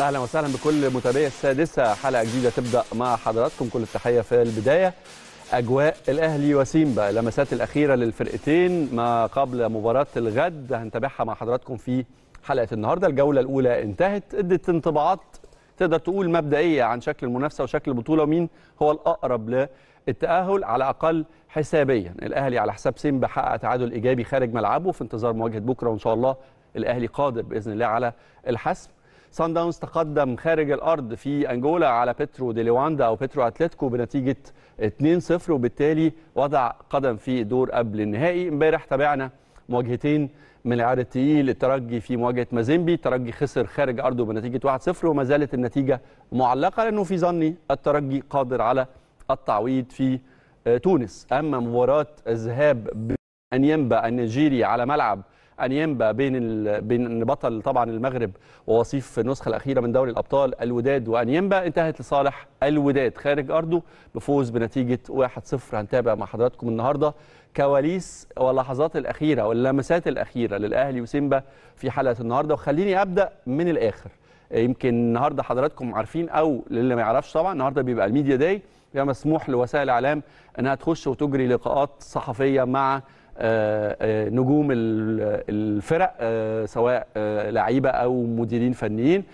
اهلا وسهلا بكل متابعي السادسه حلقه جديده تبدا مع حضراتكم كل التحيه في البدايه اجواء الاهلي وسيمبا اللمسات الاخيره للفرقتين ما قبل مباراه الغد هنتابعها مع حضراتكم في حلقه النهارده الجوله الاولى انتهت ادت انطباعات تقدر تقول مبدئيه عن شكل المنافسه وشكل البطوله ومين هو الاقرب للتاهل على اقل حسابيا الاهلي على حساب سيمبا حقق تعادل ايجابي خارج ملعبه في انتظار مواجهه بكره وان شاء الله الاهلي قادر باذن الله على الحسم سان داونز تقدم خارج الارض في انجولا على بيترو دي لواندا او بيترو اتلتيكو بنتيجه 2-0 وبالتالي وضع قدم في دور قبل النهائي امبارح تابعنا مواجهتين من العيار التقيل الترجي في مواجهه مازيمبي الترجي خسر خارج ارضه بنتيجه 1-0 وما زالت النتيجه معلقه لانه في ظني الترجي قادر على التعويض في آه، تونس اما مباراه الذهاب بانيمبا النيجيري على ملعب ان ينبع بين بين بطل طبعا المغرب ووصيف في النسخه الاخيره من دوري الابطال الوداد وان انتهت لصالح الوداد خارج ارضه بفوز بنتيجه 1-0 هنتابع مع حضراتكم النهارده كواليس واللحظات الاخيره واللمسات الاخيره للاهلي وسيمبا في حلقه النهارده وخليني ابدا من الاخر يمكن النهارده حضراتكم عارفين او للي ما يعرفش طبعا النهارده بيبقى الميديا داي بيبقى مسموح لوسائل الاعلام انها تخش وتجري لقاءات صحفيه مع نجوم الفرق آه، سواء آه، لعيبه او مديرين فنيين